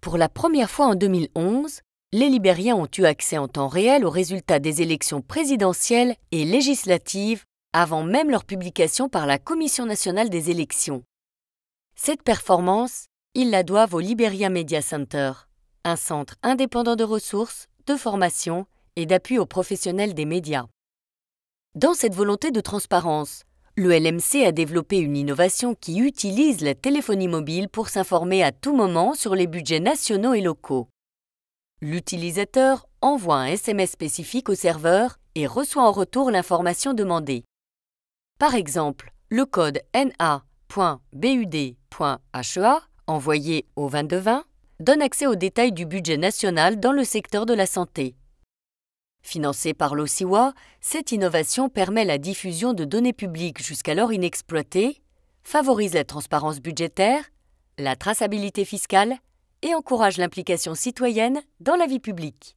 Pour la première fois en 2011, les Libériens ont eu accès en temps réel aux résultats des élections présidentielles et législatives avant même leur publication par la Commission nationale des élections. Cette performance, ils la doivent au Liberia Media Center, un centre indépendant de ressources, de formation et d'appui aux professionnels des médias. Dans cette volonté de transparence, le LMC a développé une innovation qui utilise la téléphonie mobile pour s'informer à tout moment sur les budgets nationaux et locaux. L'utilisateur envoie un SMS spécifique au serveur et reçoit en retour l'information demandée. Par exemple, le code na.bud.hea e envoyé au 22-20, donne accès aux détails du budget national dans le secteur de la santé. Financée par l'OCIWA, cette innovation permet la diffusion de données publiques jusqu'alors inexploitées, favorise la transparence budgétaire, la traçabilité fiscale et encourage l'implication citoyenne dans la vie publique.